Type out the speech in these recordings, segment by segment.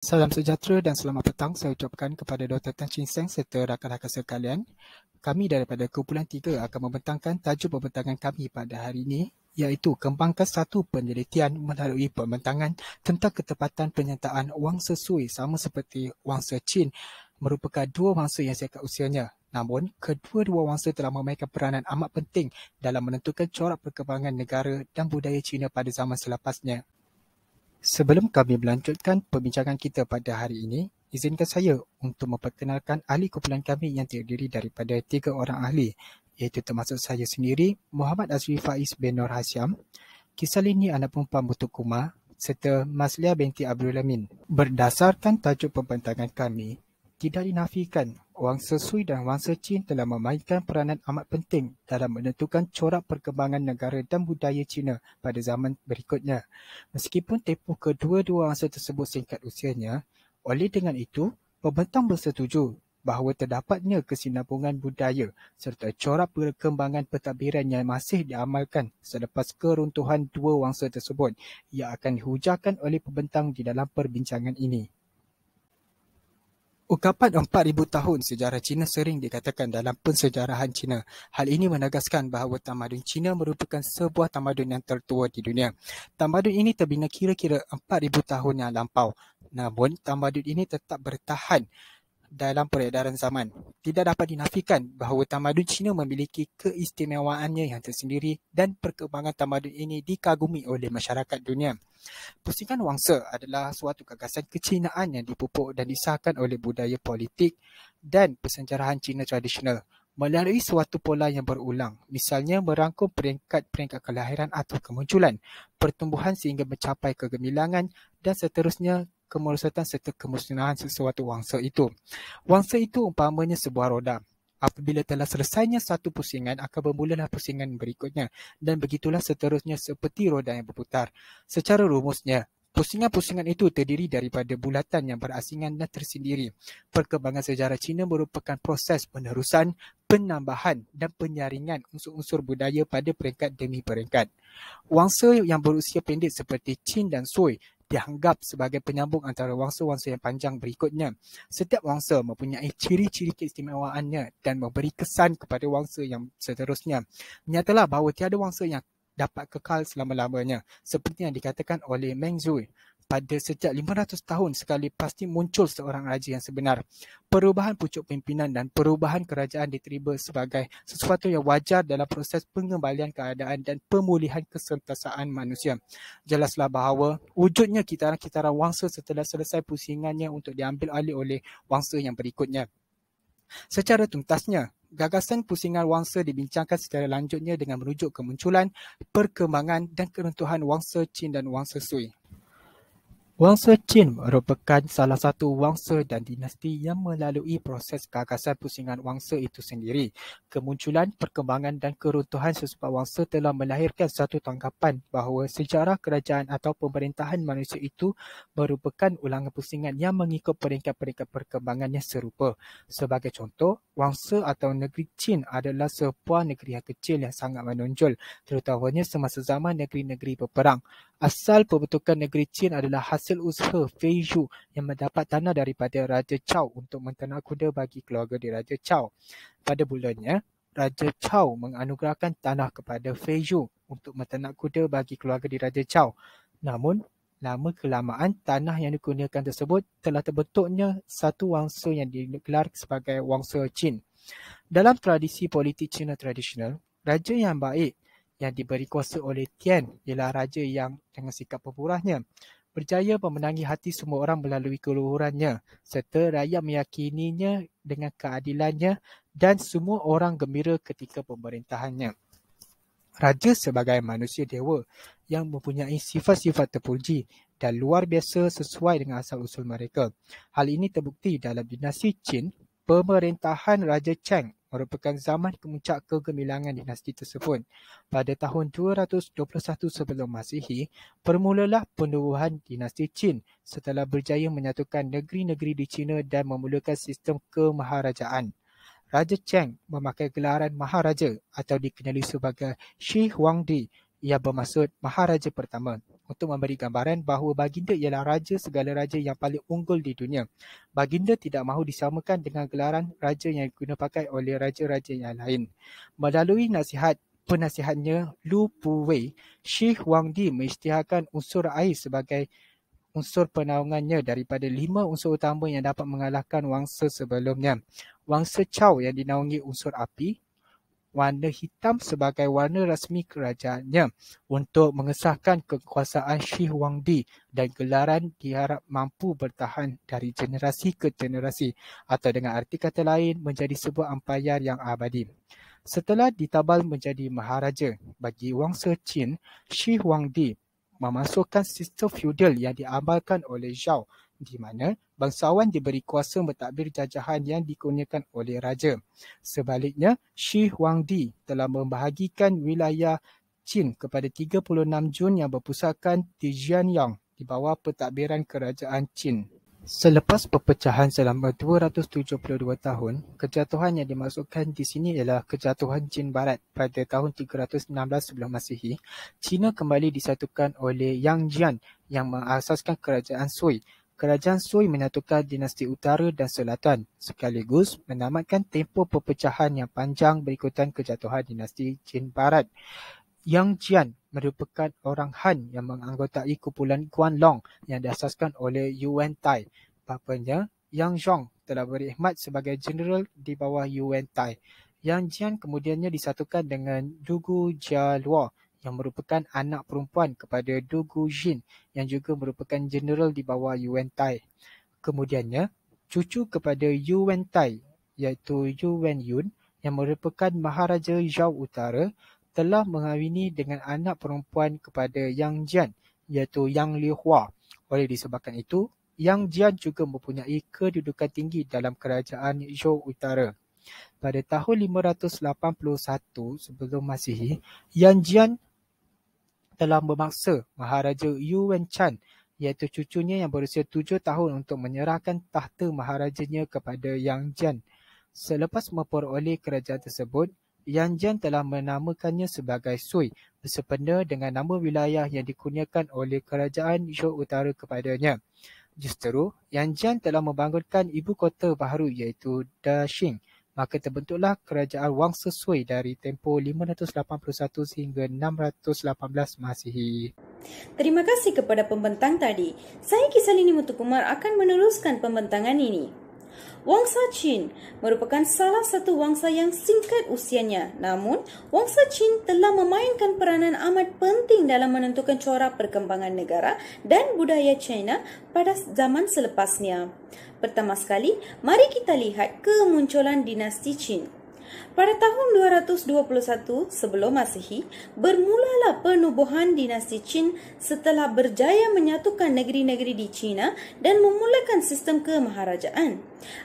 Salam sejahtera dan selamat petang saya ucapkan kepada Dr. Tan Chin Seng serta rakan-rakan sekalian. Kami daripada kumpulan Tiga akan membentangkan tajuk pembentangan kami pada hari ini iaitu kembangkan satu penelitian melalui pembentangan tentang ketepatan penyertaan wang sesuai sama seperti wangsa Chin merupakan dua wangsa yang sekat usianya. Namun, kedua-dua wangsa telah memainkan peranan amat penting dalam menentukan corak perkembangan negara dan budaya China pada zaman selepasnya. Sebelum kami melanjutkan perbincangan kita pada hari ini, izinkan saya untuk memperkenalkan ahli kumpulan kami yang terdiri daripada tiga orang ahli iaitu termasuk saya sendiri, Muhammad Azri Faiz bin Nur Hasyam, Kisalini anak perempuan Butuh Kumar serta Maslia binti Abdul Amin. Berdasarkan tajuk pembentangan kami, tidak dinafikan wangsa Sui dan wangsa Chin telah memainkan peranan amat penting dalam menentukan corak perkembangan negara dan budaya China pada zaman berikutnya. Meskipun tempoh kedua-dua wangsa tersebut singkat usianya, oleh dengan itu, pembentang bersetuju bahawa terdapatnya kesinambungan budaya serta corak perkembangan pentadbiran yang masih diamalkan selepas keruntuhan dua wangsa tersebut yang akan dihujahkan oleh pembentang di dalam perbincangan ini. Ungkapan 4,000 tahun sejarah Cina sering dikatakan dalam pensejarahan Cina. Hal ini menegaskan bahawa tamadun Cina merupakan sebuah tamadun yang tertua di dunia. Tamadun ini terbina kira-kira 4,000 tahun yang lampau. Namun, tamadun ini tetap bertahan dalam peredaran zaman. Tidak dapat dinafikan bahawa tamadun Cina memiliki keistimewaannya yang tersendiri dan perkembangan tamadun ini dikagumi oleh masyarakat dunia. Pusingan wangsa adalah suatu gagasan kecinaan yang dipupuk dan disahkan oleh budaya politik dan persenjarahan Cina tradisional melalui suatu pola yang berulang, misalnya merangkum peringkat-peringkat kelahiran atau kemunculan, pertumbuhan sehingga mencapai kegemilangan dan seterusnya kemerosotan serta kemusnahan sesuatu wangsa itu. Wangsa itu umpamanya sebuah roda. Apabila telah selesainya satu pusingan, akan bermulalah pusingan berikutnya. Dan begitulah seterusnya seperti roda yang berputar. Secara rumusnya, Pusingan-pusingan itu terdiri daripada bulatan yang berasingan dan tersendiri. Perkembangan sejarah Cina merupakan proses penerusan, penambahan dan penyaringan unsur-unsur budaya pada peringkat demi peringkat. Wangsa yang berusia pendek seperti Qin dan Sui dianggap sebagai penyambung antara wangsa-wangsa yang panjang berikutnya. Setiap wangsa mempunyai ciri-ciri keistimewaannya dan memberi kesan kepada wangsa yang seterusnya. Nyatalah bahawa tiada wangsa yang dapat kekal selama-lamanya seperti yang dikatakan oleh Meng Zui pada sejak 500 tahun sekali pasti muncul seorang raja yang sebenar. Perubahan pucuk pimpinan dan perubahan kerajaan diterima sebagai sesuatu yang wajar dalam proses pengembalian keadaan dan pemulihan kesentasaan manusia. Jelaslah bahawa wujudnya kitaran-kitaran wangsa setelah selesai pusingannya untuk diambil alih oleh wangsa yang berikutnya. Secara tuntasnya, gagasan pusingan wangsa dibincangkan secara lanjutnya dengan merujuk kemunculan, perkembangan dan keruntuhan wangsa Chin dan wangsa Sui. Wangsa Qin merupakan salah satu wangsa dan dinasti yang melalui proses gagasan pusingan wangsa itu sendiri. Kemunculan, perkembangan dan keruntuhan sesuatu wangsa telah melahirkan satu tanggapan bahawa sejarah kerajaan atau pemerintahan manusia itu merupakan ulangan pusingan yang mengikut peringkat-peringkat perkembangannya serupa. Sebagai contoh, wangsa atau negeri Qin adalah sebuah negeri yang kecil yang sangat menonjol terutamanya semasa zaman negeri-negeri berperang. Asal pembentukan negeri Qin adalah hasil hasil usaha Fei Yu yang mendapat tanah daripada Raja Chao untuk menternak kuda bagi keluarga di Raja Chao. Pada bulannya, Raja Chao menganugerahkan tanah kepada Fei Yu untuk menternak kuda bagi keluarga di Raja Chao. Namun, lama kelamaan tanah yang digunakan tersebut telah terbentuknya satu wangsa yang digelar sebagai wangsa Qin. Dalam tradisi politik Cina tradisional, raja yang baik yang diberi kuasa oleh Tian ialah raja yang dengan sikap pemurahnya Berjaya memenangi hati semua orang melalui keluhurannya serta rakyat meyakininya dengan keadilannya dan semua orang gembira ketika pemerintahannya. Raja sebagai manusia dewa yang mempunyai sifat-sifat terpuji dan luar biasa sesuai dengan asal-usul mereka. Hal ini terbukti dalam dinasti Qin, pemerintahan Raja Cheng merupakan zaman kemuncak kegemilangan dinasti tersebut. Pada tahun 221 sebelum Masihi, bermulalah penubuhan dinasti Qin setelah berjaya menyatukan negeri-negeri di China dan memulakan sistem kemaharajaan. Raja Cheng memakai gelaran Maharaja atau dikenali sebagai Shi Huangdi ia bermaksud Maharaja Pertama untuk memberi gambaran bahawa baginda ialah raja segala raja yang paling unggul di dunia. Baginda tidak mahu disamakan dengan gelaran raja yang pakai oleh raja-raja yang lain. Melalui nasihat penasihatnya Lu Puwei, Syekh Wang Di mengisytiharkan unsur air sebagai unsur penaungannya daripada lima unsur utama yang dapat mengalahkan wangsa sebelumnya. Wangsa Chao yang dinaungi unsur api, warna hitam sebagai warna rasmi kerajaannya untuk mengesahkan kekuasaan Shi Wang Di dan gelaran diharap mampu bertahan dari generasi ke generasi atau dengan arti kata lain menjadi sebuah empayar yang abadi. Setelah ditabal menjadi maharaja bagi wangsa Qin, Shih Wang Di memasukkan sistem feudal yang diamalkan oleh Zhao di mana bangsawan diberi kuasa mentadbir jajahan yang dikurniakan oleh raja. Sebaliknya, Shi Huang Di telah membahagikan wilayah Qin kepada 36 Jun yang berpusatkan di Jianyang di bawah pentadbiran kerajaan Qin. Selepas perpecahan selama 272 tahun, kejatuhan yang dimasukkan di sini ialah kejatuhan Jin Barat pada tahun 316 sebelum Masihi. China kembali disatukan oleh Yang Jian yang mengasaskan kerajaan Sui kerajaan Sui menyatukan dinasti utara dan selatan sekaligus menamatkan tempoh perpecahan yang panjang berikutan kejatuhan dinasti Jin Barat. Yang Jian merupakan orang Han yang menganggotai kumpulan Guanlong yang diasaskan oleh Yuan Tai. Papanya, Yang Zhong telah berkhidmat sebagai jeneral di bawah Yuan Tai. Yang Jian kemudiannya disatukan dengan Dugu Jia Luo yang merupakan anak perempuan kepada Du Guzhin yang juga merupakan jeneral di bawah Yuan Tai. Kemudiannya, cucu kepada Yuan Tai iaitu Yuan Yun yang merupakan Maharaja Zhao Utara telah mengawini dengan anak perempuan kepada Yang Jian iaitu Yang Li Hua. Oleh disebabkan itu, Yang Jian juga mempunyai kedudukan tinggi dalam kerajaan Zhou Utara. Pada tahun 581 sebelum Masihi, Yang Jian telah memaksa Maharaja Yuan Chan iaitu cucunya yang berusia tujuh tahun untuk menyerahkan tahta maharajanya kepada Yang Jian. Selepas memperoleh kerajaan tersebut, Yang Jian telah menamakannya sebagai Sui bersempena dengan nama wilayah yang dikurniakan oleh kerajaan Zhou Utara kepadanya. Justeru, Yang Jian telah membangunkan ibu kota baru iaitu Daxing maka terbentuklah kerajaan Wang sesuai dari tempoh 581 sehingga 618 Masihi. Terima kasih kepada pembentang tadi. Saya Kisalini Mutukumar akan meneruskan pembentangan ini. Wangsa Qin merupakan salah satu wangsa yang singkat usianya. Namun, wangsa Qin telah memainkan peranan amat penting dalam menentukan corak perkembangan negara dan budaya China pada zaman selepasnya. Pertama sekali, mari kita lihat kemunculan dinasti Qin. Pada tahun 221 sebelum Masihi, bermulalah penubuhan dinasti Qin setelah berjaya menyatukan negeri-negeri di China dan memulakan sistem kemaharajaan.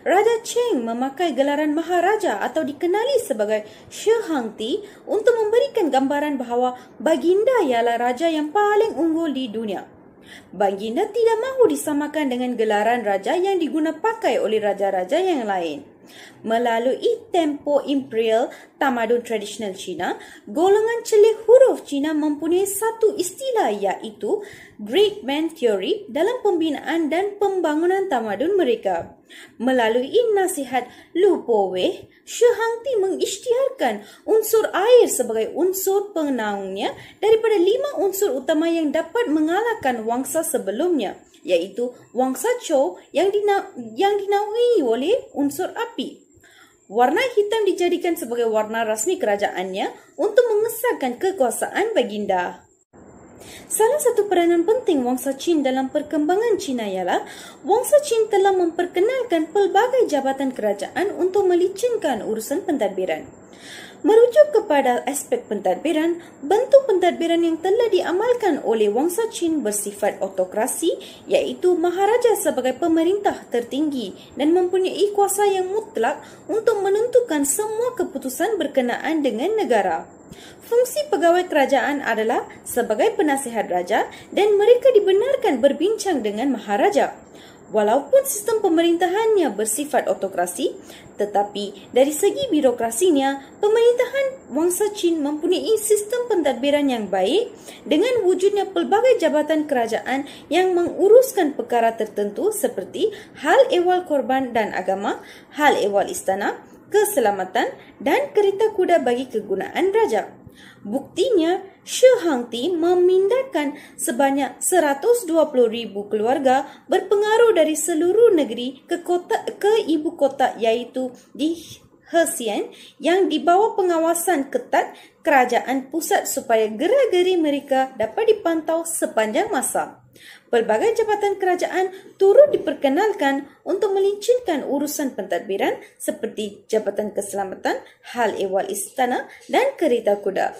Raja Cheng memakai gelaran maharaja atau dikenali sebagai She Hangti untuk memberikan gambaran bahawa baginda ialah raja yang paling unggul di dunia. Baginda tidak mahu disamakan dengan gelaran raja yang pakai oleh raja-raja yang lain. Melalui tempo imperial tamadun tradisional China, golongan celik huruf China mempunyai satu istilah iaitu Great Man Theory dalam pembinaan dan pembangunan tamadun mereka. Melalui nasihat Lu Po Wei, Shi Hang Ti mengisytiharkan unsur air sebagai unsur pengenaungnya daripada lima unsur utama yang dapat mengalahkan wangsa sebelumnya iaitu wangsa chow yang dina- yang dinaungi oleh unsur api. Warna hitam dijadikan sebagai warna rasmi kerajaannya untuk mengesahkan kekuasaan baginda. Salah satu peranan penting wangsa Chin dalam perkembangan China ialah wangsa Chin telah memperkenalkan pelbagai jabatan kerajaan untuk melicinkan urusan pentadbiran merujuk kepada aspek pentadbiran, bentuk pentadbiran yang telah diamalkan oleh Wangsa Chin bersifat otokrasi iaitu maharaja sebagai pemerintah tertinggi dan mempunyai kuasa yang mutlak untuk menentukan semua keputusan berkenaan dengan negara. Fungsi pegawai kerajaan adalah sebagai penasihat raja dan mereka dibenarkan berbincang dengan maharaja. Walaupun sistem pemerintahannya bersifat autokrasi, tetapi dari segi birokrasinya, pemerintahan wangsa Chin mempunyai sistem pentadbiran yang baik dengan wujudnya pelbagai jabatan kerajaan yang menguruskan perkara tertentu seperti hal ehwal korban dan agama, hal ehwal istana, keselamatan dan kereta kuda bagi kegunaan raja. Buktinya, Xie Hangti memindahkan sebanyak ribu keluarga berpengaruh dari seluruh negeri ke kota ke ibu kota iaitu di Hsien yang dibawa pengawasan ketat kerajaan pusat supaya gerak-geri mereka dapat dipantau sepanjang masa pelbagai jabatan kerajaan turut diperkenalkan untuk melincinkan urusan pentadbiran seperti Jabatan Keselamatan, Hal Ehwal Istana dan Kereta Kuda.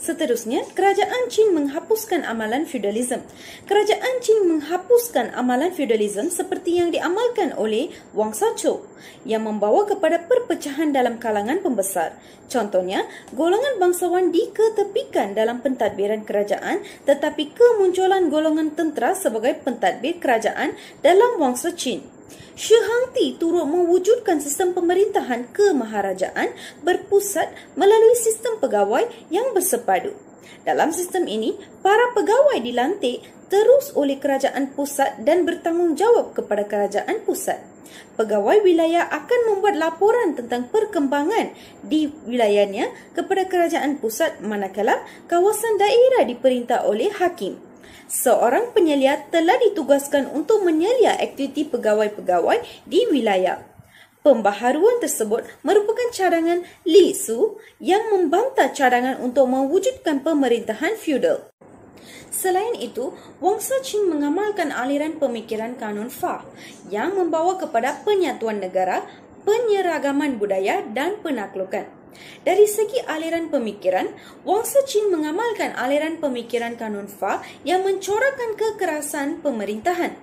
Seterusnya, Kerajaan Qing menghapuskan amalan feudalisme. Kerajaan Qing menghapuskan amalan feudalisme seperti yang diamalkan oleh Wang Sancho yang membawa kepada perpecahan dalam kalangan pembesar. Contohnya, golongan bangsawan diketepikan dalam pentadbiran kerajaan tetapi kemunculan golongan tentera sebab sebagai pentadbir kerajaan dalam wangsa Qin. Xu Hangti turut mewujudkan sistem pemerintahan kemaharajaan berpusat melalui sistem pegawai yang bersepadu. Dalam sistem ini, para pegawai dilantik terus oleh kerajaan pusat dan bertanggungjawab kepada kerajaan pusat. Pegawai wilayah akan membuat laporan tentang perkembangan di wilayahnya kepada kerajaan pusat manakala kawasan daerah diperintah oleh hakim seorang penyelia telah ditugaskan untuk menyelia aktiviti pegawai-pegawai di wilayah. Pembaharuan tersebut merupakan cadangan Li Su yang membantah cadangan untuk mewujudkan pemerintahan feudal. Selain itu, Wangsa Chin mengamalkan aliran pemikiran kanun Fa yang membawa kepada penyatuan negara, penyeragaman budaya dan penaklukan. Dari segi aliran pemikiran, Wangsa Chin mengamalkan aliran pemikiran kanun Fa yang mencorakkan kekerasan pemerintahan.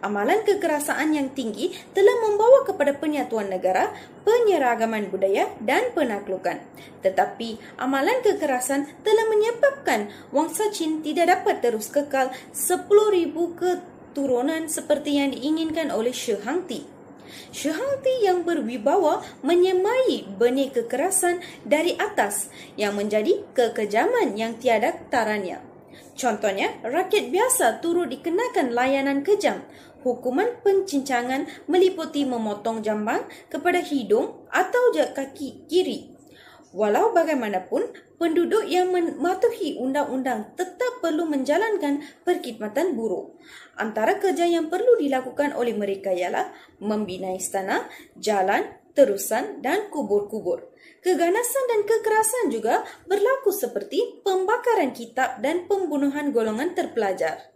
Amalan kekerasan yang tinggi telah membawa kepada penyatuan negara, penyeragaman budaya dan penaklukan. Tetapi, amalan kekerasan telah menyebabkan Wangsa Chin tidak dapat terus kekal 10,000 keturunan seperti yang diinginkan oleh Shi Syuhalti yang berwibawa menyemai benih kekerasan dari atas yang menjadi kekejaman yang tiada taranya. Contohnya, rakyat biasa turut dikenakan layanan kejam. Hukuman pencincangan meliputi memotong jambang kepada hidung atau kaki kiri Walau bagaimanapun, penduduk yang mematuhi undang-undang tetap perlu menjalankan perkhidmatan buruk. Antara kerja yang perlu dilakukan oleh mereka ialah membina istana, jalan, terusan dan kubur-kubur. Keganasan dan kekerasan juga berlaku seperti pembakaran kitab dan pembunuhan golongan terpelajar.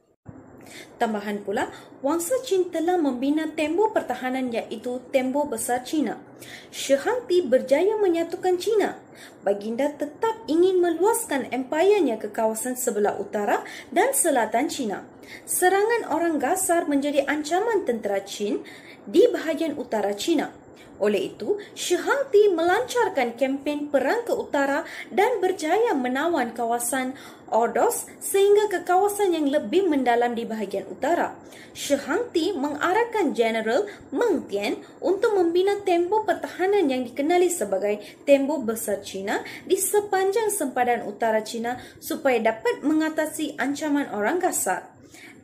Tambahan pula, wangsa Chin telah membina tembok pertahanan iaitu tembok besar China. Shi Hangti berjaya menyatukan China. Baginda tetap ingin meluaskan empayanya ke kawasan sebelah utara dan selatan China. Serangan orang Gasar menjadi ancaman tentera Chin di bahagian utara China. Oleh itu, Shehangti melancarkan kempen perang ke utara dan berjaya menawan kawasan Ordos sehingga ke kawasan yang lebih mendalam di bahagian utara. Shehangti mengarahkan General Meng Tian untuk membina tembok pertahanan yang dikenali sebagai tembok besar China di sepanjang sempadan utara China supaya dapat mengatasi ancaman orang kasar.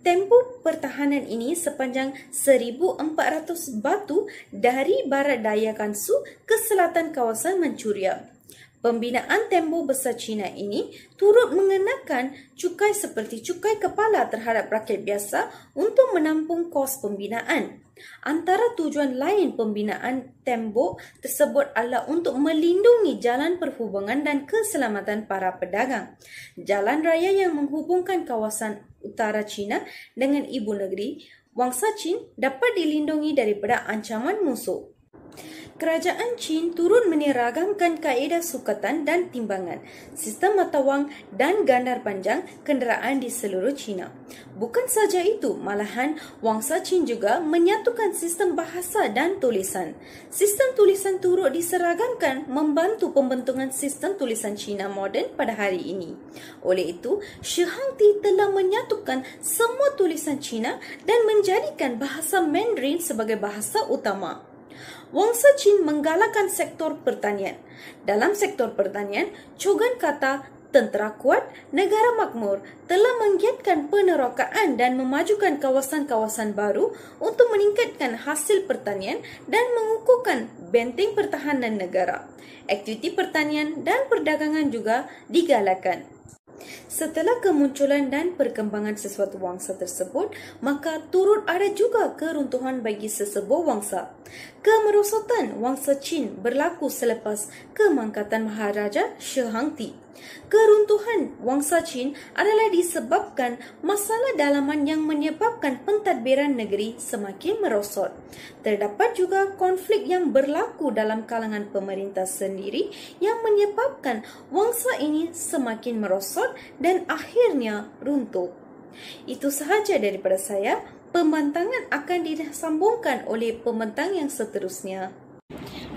Tempoh pertahanan ini sepanjang 1,400 batu dari barat daya Gansu ke selatan kawasan Manchuria. Pembinaan tembok besar China ini turut mengenakan cukai seperti cukai kepala terhadap rakyat biasa untuk menampung kos pembinaan. Antara tujuan lain pembinaan tembok tersebut adalah untuk melindungi jalan perhubungan dan keselamatan para pedagang. Jalan raya yang menghubungkan kawasan utara China dengan ibu negeri, wangsa Qin dapat dilindungi daripada ancaman musuh. Kerajaan Chin turun meniragamkan kaedah sukatan dan timbangan, sistem mata wang dan gandar panjang kenderaan di seluruh China. Bukan saja itu, malahan wangsa Chin juga menyatukan sistem bahasa dan tulisan. Sistem tulisan turut diseragamkan membantu pembentukan sistem tulisan China moden pada hari ini. Oleh itu, Shi Hangti telah menyatukan semua tulisan China dan menjadikan bahasa Mandarin sebagai bahasa utama. Wong Se Chin menggalakkan sektor pertanian. Dalam sektor pertanian, Chogan kata tentera kuat, negara makmur telah menggiatkan penerokaan dan memajukan kawasan-kawasan baru untuk meningkatkan hasil pertanian dan mengukuhkan benteng pertahanan negara. Aktiviti pertanian dan perdagangan juga digalakkan. Setelah kemunculan dan perkembangan sesuatu wangsa tersebut, maka turut ada juga keruntuhan bagi sesebuah wangsa. Kemerosotan wangsa Chin berlaku selepas kemangkatan Maharaja Shehangti. Keruntuhan wangsa Chin adalah disebabkan masalah dalaman yang menyebabkan pentadbiran negeri semakin merosot. Terdapat juga konflik yang berlaku dalam kalangan pemerintah sendiri yang menyebabkan wangsa ini semakin merosot dan akhirnya runtuh. Itu sahaja daripada saya pembantangan akan disambungkan oleh pembentang yang seterusnya.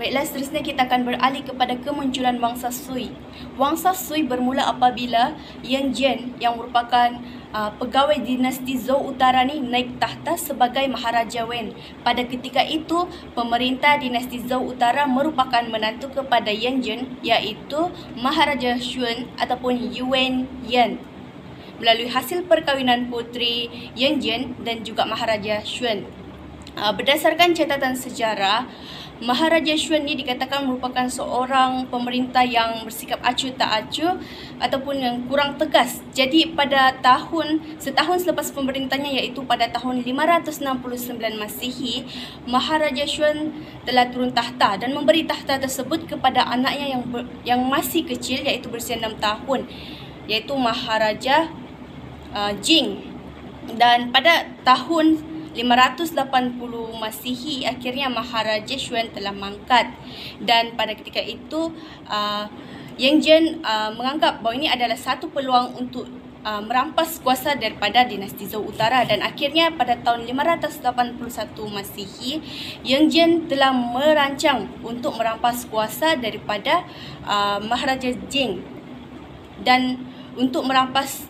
Baiklah, seterusnya kita akan beralih kepada kemunculan Wangsa Sui. Wangsa Sui bermula apabila Yang Jian yang merupakan uh, pegawai dinasti Zhou Utara ni naik tahta sebagai Maharaja Wen. Pada ketika itu, pemerintah dinasti Zhou Utara merupakan menantu kepada Yang Jian iaitu Maharaja Xuan ataupun Yuan Yan melalui hasil perkahwinan putri Yang Jin dan juga Maharaja Xuan. Ah, berdasarkan catatan sejarah, Maharaja Xuan ini dikatakan merupakan seorang pemerintah yang bersikap acuh tak acuh ataupun yang kurang tegas. Jadi pada tahun setahun selepas pemerintahnya iaitu pada tahun 569 Masihi, Maharaja Xuan telah turun tahta dan memberi tahta tersebut kepada anaknya yang ber, yang masih kecil iaitu berusia 6 tahun iaitu Maharaja uh, Jing dan pada tahun 580 Masihi akhirnya Maharaja Xuan telah mangkat dan pada ketika itu uh, Yang Jian uh, menganggap bahawa ini adalah satu peluang untuk uh, merampas kuasa daripada dinasti Zhou Utara dan akhirnya pada tahun 581 Masihi Yang Jian telah merancang untuk merampas kuasa daripada uh, Maharaja Jing dan untuk merampas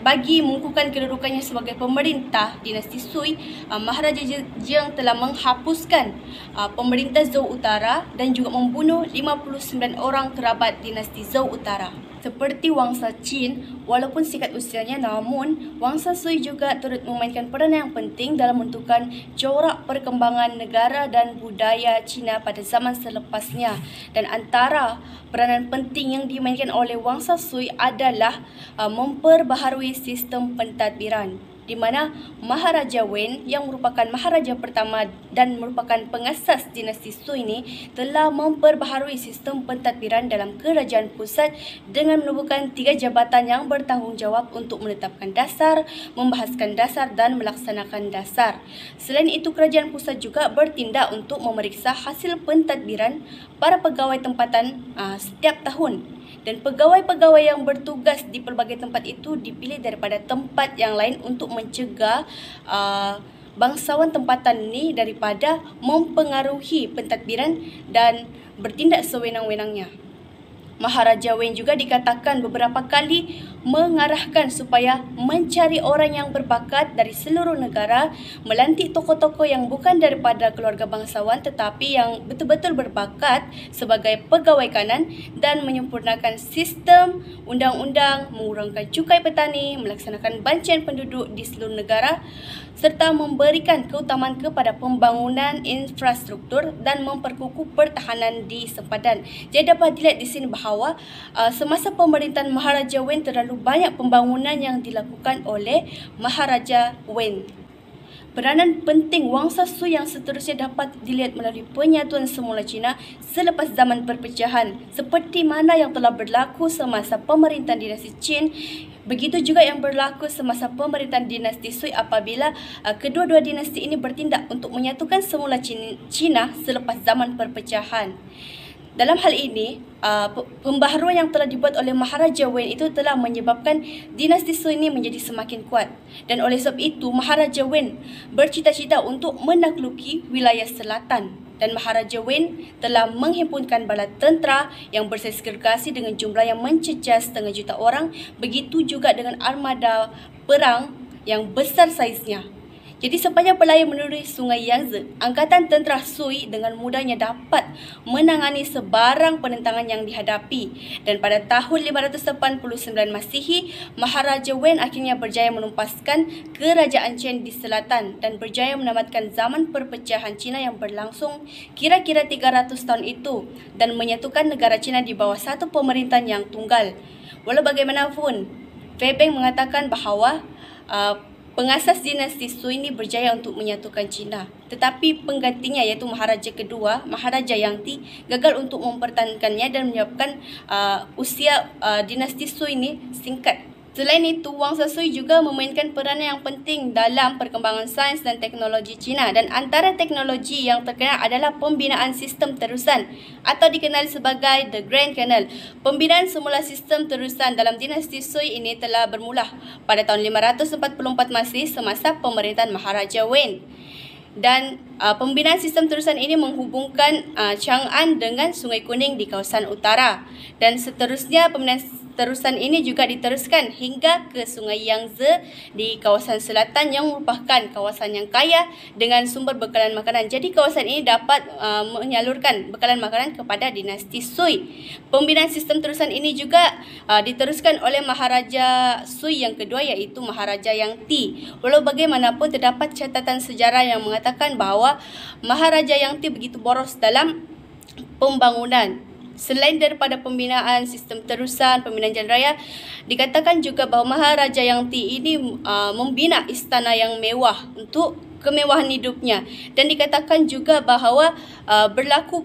bagi mengukuhkan kedudukannya sebagai pemerintah dinasti Sui, uh, Maharaja Jiang telah menghapuskan uh, pemerintah Zhou Utara dan juga membunuh 59 orang kerabat dinasti Zhou Utara seperti Wangsa Chin walaupun sikat usianya namun Wangsa Sui juga turut memainkan peranan yang penting dalam menentukan corak perkembangan negara dan budaya China pada zaman selepasnya dan antara peranan penting yang dimainkan oleh Wangsa Sui adalah uh, memperbaharui sistem pentadbiran di mana Maharaja Wen yang merupakan maharaja pertama dan merupakan pengasas dinasti Su ini telah memperbaharui sistem pentadbiran dalam kerajaan pusat dengan menubuhkan tiga jabatan yang bertanggungjawab untuk menetapkan dasar, membahaskan dasar dan melaksanakan dasar. Selain itu, kerajaan pusat juga bertindak untuk memeriksa hasil pentadbiran para pegawai tempatan uh, setiap tahun dan pegawai-pegawai yang bertugas di pelbagai tempat itu dipilih daripada tempat yang lain untuk mencegah uh, bangsawan tempatan ini daripada mempengaruhi pentadbiran dan bertindak sewenang-wenangnya. Maharaja Wen juga dikatakan beberapa kali mengarahkan supaya mencari orang yang berbakat dari seluruh negara, melantik tokoh-tokoh yang bukan daripada keluarga bangsawan tetapi yang betul-betul berbakat sebagai pegawai kanan dan menyempurnakan sistem undang-undang mengurangkan cukai petani, melaksanakan bancian penduduk di seluruh negara serta memberikan keutamaan kepada pembangunan infrastruktur dan memperkukuh pertahanan di sempadan. Jadi dapat dilihat di sini bahawa uh, semasa pemerintahan Maharaja Wen terlalu terlalu banyak pembangunan yang dilakukan oleh Maharaja Wen. Peranan penting Wangsa Su yang seterusnya dapat dilihat melalui penyatuan semula Cina selepas zaman perpecahan seperti mana yang telah berlaku semasa pemerintahan dinasti Qin begitu juga yang berlaku semasa pemerintahan dinasti Sui apabila uh, kedua-dua dinasti ini bertindak untuk menyatukan semula Cina selepas zaman perpecahan dalam hal ini, uh, pembaharuan yang telah dibuat oleh Maharaja Wen itu telah menyebabkan dinasti ini menjadi semakin kuat. Dan oleh sebab itu, Maharaja Wen bercita-cita untuk menakluki wilayah selatan. Dan Maharaja Wen telah menghimpunkan bala tentera yang bersegregasi dengan jumlah yang mencecah setengah juta orang. Begitu juga dengan armada perang yang besar saiznya. Jadi sepanjang pelayar menerusi Sungai Yangtze, angkatan tentera Sui dengan mudahnya dapat menangani sebarang penentangan yang dihadapi. Dan pada tahun 589 Masihi, Maharaja Wen akhirnya berjaya menumpaskan kerajaan Chen di selatan dan berjaya menamatkan zaman perpecahan China yang berlangsung kira-kira 300 tahun itu dan menyatukan negara China di bawah satu pemerintahan yang tunggal. Walau bagaimanapun, Fei Peng mengatakan bahawa uh, Pengasas dinasti Su ini berjaya untuk menyatukan China. Tetapi penggantinya iaitu Maharaja kedua, Maharaja Yang Ti gagal untuk mempertahankannya dan menyebabkan uh, usia uh, dinasti Su ini singkat Selain itu, Wang Sasui juga memainkan peranan yang penting dalam perkembangan sains dan teknologi China dan antara teknologi yang terkenal adalah pembinaan sistem terusan atau dikenali sebagai The Grand Canal. Pembinaan semula sistem terusan dalam dinasti Sui ini telah bermula pada tahun 544 Masih semasa pemerintahan Maharaja Wen. Dan uh, pembinaan sistem terusan ini menghubungkan uh, Chang'an dengan Sungai Kuning di kawasan utara. Dan seterusnya pembinaan terusan ini juga diteruskan hingga ke Sungai Yangtze di kawasan selatan yang merupakan kawasan yang kaya dengan sumber bekalan makanan. Jadi kawasan ini dapat uh, menyalurkan bekalan makanan kepada dinasti Sui. Pembinaan sistem terusan ini juga uh, diteruskan oleh Maharaja Sui yang kedua iaitu Maharaja Yang Ti. Walau bagaimanapun terdapat catatan sejarah yang mengatakan bahawa Maharaja Yang Ti begitu boros dalam pembangunan Selain daripada pembinaan sistem terusan, pembinaan jalan raya, dikatakan juga bahawa Maharaja Yang Ti ini uh, membina istana yang mewah untuk kemewahan hidupnya. Dan dikatakan juga bahawa uh, berlaku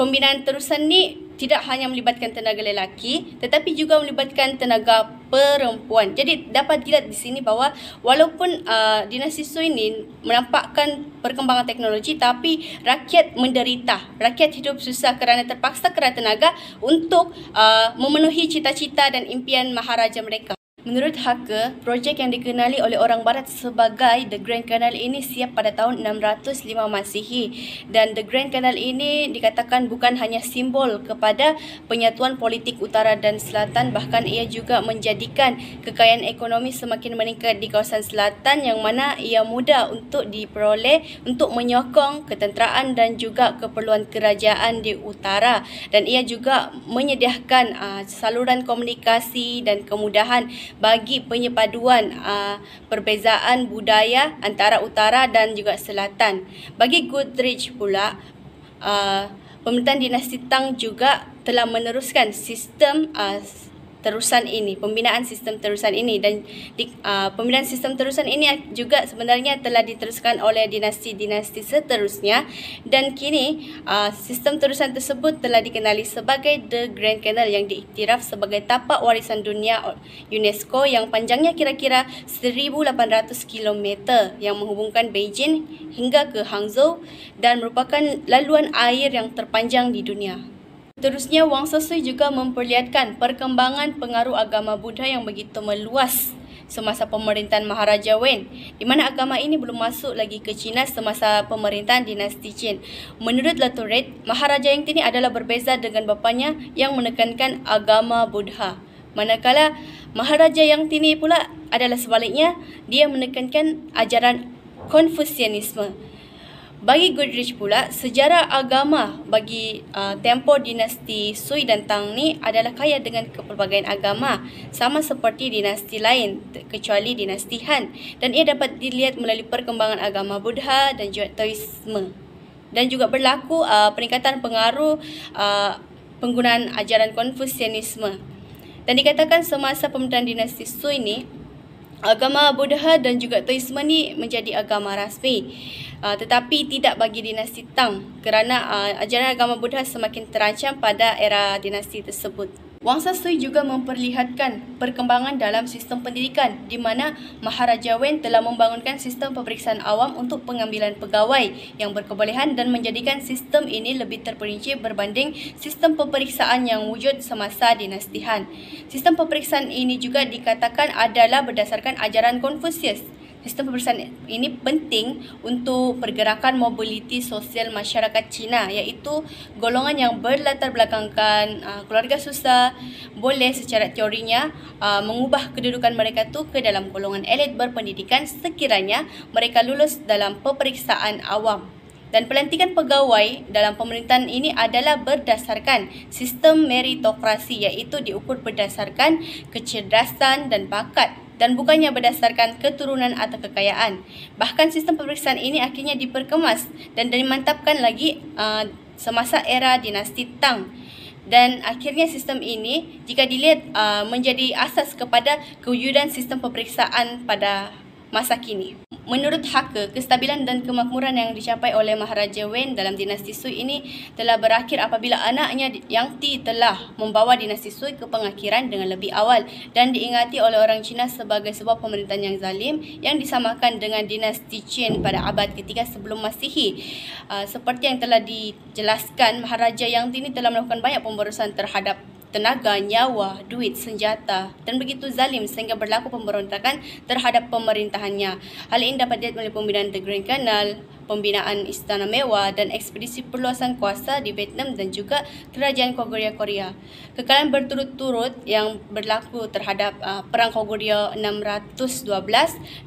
pembinaan terusan ni tidak hanya melibatkan tenaga lelaki tetapi juga melibatkan tenaga perempuan. Jadi dapat dilihat di sini bahawa walaupun uh, dinasti Sui ini menampakkan perkembangan teknologi tapi rakyat menderita. Rakyat hidup susah kerana terpaksa kerana tenaga untuk uh, memenuhi cita-cita dan impian maharaja mereka. Menurut Haka, projek yang dikenali oleh orang Barat sebagai The Grand Canal ini siap pada tahun 605 Masihi dan The Grand Canal ini dikatakan bukan hanya simbol kepada penyatuan politik utara dan selatan bahkan ia juga menjadikan kekayaan ekonomi semakin meningkat di kawasan selatan yang mana ia mudah untuk diperoleh untuk menyokong ketenteraan dan juga keperluan kerajaan di utara dan ia juga menyediakan uh, saluran komunikasi dan kemudahan bagi penyepaduan uh, perbezaan budaya antara utara dan juga selatan. Bagi Goodrich pula, uh, pemerintahan dinasti Tang juga telah meneruskan sistem uh, terusan ini, pembinaan sistem terusan ini dan di, uh, pembinaan sistem terusan ini juga sebenarnya telah diteruskan oleh dinasti-dinasti seterusnya dan kini uh, sistem terusan tersebut telah dikenali sebagai The Grand Canal yang diiktiraf sebagai tapak warisan dunia UNESCO yang panjangnya kira-kira 1,800 km yang menghubungkan Beijing hingga ke Hangzhou dan merupakan laluan air yang terpanjang di dunia. Terusnya, Wang Sesui juga memperlihatkan perkembangan pengaruh agama Buddha yang begitu meluas semasa pemerintahan Maharaja Wen, di mana agama ini belum masuk lagi ke China semasa pemerintahan dinasti Qin. Menurut Laturet, Maharaja yang ini adalah berbeza dengan bapanya yang menekankan agama Buddha. Manakala Maharaja yang ini pula adalah sebaliknya, dia menekankan ajaran Konfusianisme. Bagi Goodrich pula, sejarah agama bagi uh, tempoh dinasti Sui dan Tang ni adalah kaya dengan kepelbagaian agama sama seperti dinasti lain kecuali dinasti Han dan ia dapat dilihat melalui perkembangan agama Buddha dan juga Taoisme dan juga berlaku uh, peningkatan pengaruh uh, penggunaan ajaran Konfusianisme dan dikatakan semasa pemerintahan dinasti Sui ni agama Buddha dan juga Taoisme ni menjadi agama rasmi uh, tetapi tidak bagi dinasti Tang kerana uh, ajaran agama Buddha semakin terancam pada era dinasti tersebut. Wangsa Sui juga memperlihatkan perkembangan dalam sistem pendidikan di mana Maharaja Wen telah membangunkan sistem pemeriksaan awam untuk pengambilan pegawai yang berkebolehan dan menjadikan sistem ini lebih terperinci berbanding sistem pemeriksaan yang wujud semasa dinasti Han. Sistem pemeriksaan ini juga dikatakan adalah berdasarkan ajaran Confucius. Sistem pemeriksaan ini penting untuk pergerakan mobiliti sosial masyarakat Cina iaitu golongan yang berlatar belakangkan ah, keluarga susah boleh secara teorinya ah, mengubah kedudukan mereka tu ke dalam golongan elit berpendidikan sekiranya mereka lulus dalam peperiksaan awam. Dan pelantikan pegawai dalam pemerintahan ini adalah berdasarkan sistem meritokrasi iaitu diukur berdasarkan kecerdasan dan bakat dan bukannya berdasarkan keturunan atau kekayaan. Bahkan sistem pemeriksaan ini akhirnya diperkemas dan dimantapkan lagi uh, semasa era dinasti Tang. Dan akhirnya sistem ini jika dilihat uh, menjadi asas kepada kewujudan sistem pemeriksaan pada masa kini. Menurut Haka, kestabilan dan kemakmuran yang dicapai oleh Maharaja Wen dalam dinasti Sui ini telah berakhir apabila anaknya Yang Ti telah membawa dinasti Sui ke pengakhiran dengan lebih awal dan diingati oleh orang Cina sebagai sebuah pemerintahan yang zalim yang disamakan dengan dinasti Qin pada abad ketiga sebelum Masihi. Ah, seperti yang telah dijelaskan, Maharaja Yang Ti ini telah melakukan banyak pemborosan terhadap tenaga, nyawa, duit, senjata dan begitu zalim sehingga berlaku pemberontakan terhadap pemerintahannya. Hal ini dapat dilihat melalui pembinaan The Green Canal pembinaan istana mewah dan ekspedisi perluasan kuasa di Vietnam dan juga kerajaan Koguria Korea. Kekalan berturut-turut yang berlaku terhadap uh, perang Koguria 612, 613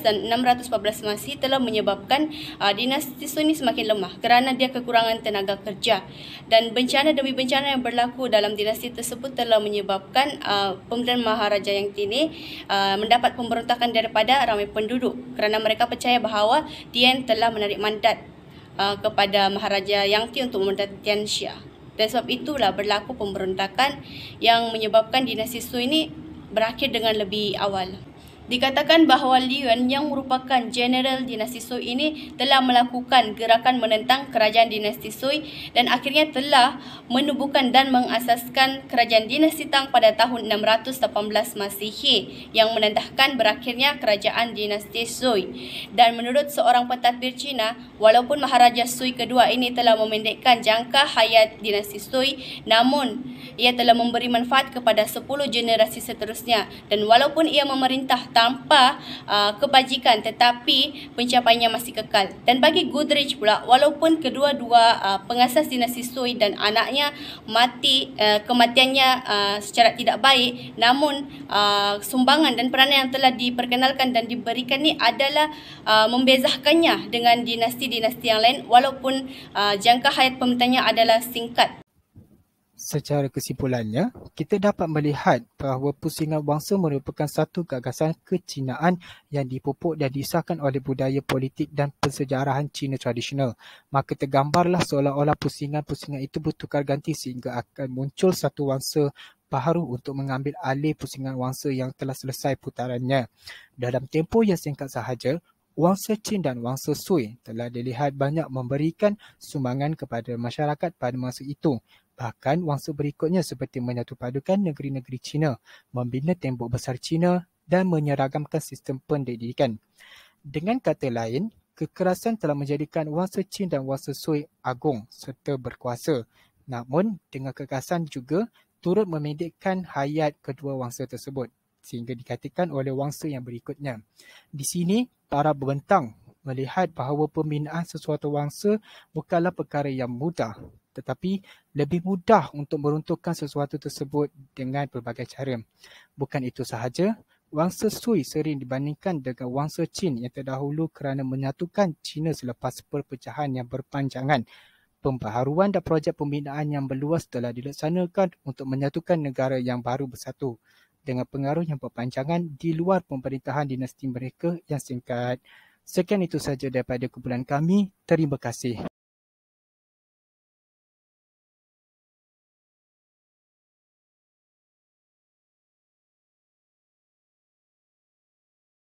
dan 614 masih telah menyebabkan uh, dinasti Sun ini semakin lemah kerana dia kekurangan tenaga kerja dan bencana demi bencana yang berlaku dalam dinasti tersebut telah menyebabkan uh, pemerintahan Maharaja yang kini uh, mendapat pemberontakan daripada ramai penduduk kerana mereka percaya bahawa Tian telah telah menarik mandat uh, kepada Maharaja Yangti untuk memerintah Tian Xia. Dan sebab itulah berlaku pemberontakan yang menyebabkan dinasti Sui ini berakhir dengan lebih awal. Dikatakan bahawa Lian yang merupakan general dinasti Sui ini telah melakukan gerakan menentang kerajaan dinasti Sui dan akhirnya telah menubuhkan dan mengasaskan kerajaan dinasti Tang pada tahun 618 Masihi yang menentahkan berakhirnya kerajaan dinasti Sui. Dan menurut seorang pentadbir Cina, walaupun Maharaja Sui kedua ini telah memendekkan jangka hayat dinasti Sui, namun ia telah memberi manfaat kepada 10 generasi seterusnya dan walaupun ia memerintah tanpa uh, kebajikan tetapi pencapaiannya masih kekal. Dan bagi Goodrich pula walaupun kedua-dua uh, pengasas dinasti Sui dan anaknya mati uh, kematiannya uh, secara tidak baik namun uh, sumbangan dan peranan yang telah diperkenalkan dan diberikan ni adalah uh, membezakannya dengan dinasti-dinasti yang lain walaupun uh, jangka hayat pemerintahnya adalah singkat secara kesimpulannya, kita dapat melihat bahawa pusingan bangsa merupakan satu gagasan kecinaan yang dipupuk dan disahkan oleh budaya politik dan pensejarahan Cina tradisional. Maka tergambarlah seolah-olah pusingan-pusingan itu bertukar ganti sehingga akan muncul satu wangsa baru untuk mengambil alih pusingan wangsa yang telah selesai putarannya. Dalam tempoh yang singkat sahaja, Wangsa Chin dan Wangsa Sui telah dilihat banyak memberikan sumbangan kepada masyarakat pada masa itu. Bahkan wangsa berikutnya seperti menyatupadukan negeri-negeri China, membina tembok besar China dan menyeragamkan sistem pendidikan. Dengan kata lain, kekerasan telah menjadikan wangsa Qin dan wangsa Sui agung serta berkuasa. Namun, dengan kekerasan juga turut memendekkan hayat kedua wangsa tersebut sehingga dikatakan oleh wangsa yang berikutnya. Di sini, para berbentang melihat bahawa pembinaan sesuatu wangsa bukanlah perkara yang mudah tetapi lebih mudah untuk meruntuhkan sesuatu tersebut dengan pelbagai cara. Bukan itu sahaja, wangsa Sui sering dibandingkan dengan wangsa cina yang terdahulu kerana menyatukan China selepas perpecahan yang berpanjangan. Pembaharuan dan projek pembinaan yang berluas telah dilaksanakan untuk menyatukan negara yang baru bersatu dengan pengaruh yang berpanjangan di luar pemerintahan dinasti mereka yang singkat. Sekian itu saja daripada kumpulan kami. Terima kasih.